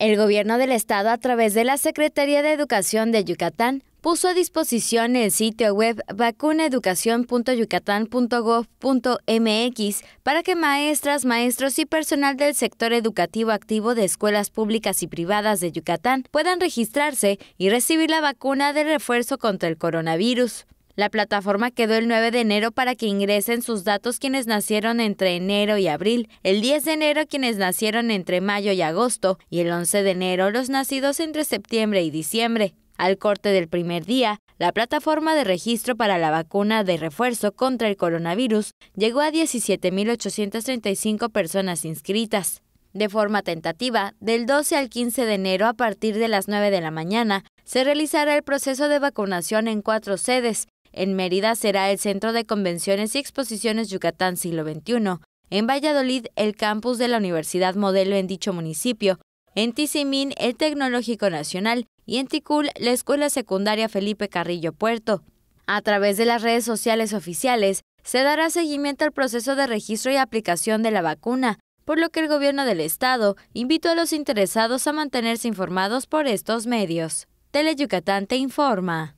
El gobierno del estado a través de la Secretaría de Educación de Yucatán puso a disposición el sitio web vacunaeducación.yucatán.gov.mx para que maestras, maestros y personal del sector educativo activo de escuelas públicas y privadas de Yucatán puedan registrarse y recibir la vacuna de refuerzo contra el coronavirus. La plataforma quedó el 9 de enero para que ingresen sus datos quienes nacieron entre enero y abril, el 10 de enero quienes nacieron entre mayo y agosto y el 11 de enero los nacidos entre septiembre y diciembre. Al corte del primer día, la plataforma de registro para la vacuna de refuerzo contra el coronavirus llegó a 17.835 personas inscritas. De forma tentativa, del 12 al 15 de enero a partir de las 9 de la mañana, se realizará el proceso de vacunación en cuatro sedes, en Mérida será el Centro de Convenciones y Exposiciones Yucatán Siglo XXI. En Valladolid, el campus de la Universidad Modelo en dicho municipio. En Tizimín, el Tecnológico Nacional. Y en Ticul, la Escuela Secundaria Felipe Carrillo Puerto. A través de las redes sociales oficiales, se dará seguimiento al proceso de registro y aplicación de la vacuna, por lo que el gobierno del estado invitó a los interesados a mantenerse informados por estos medios. Tele Yucatán te informa.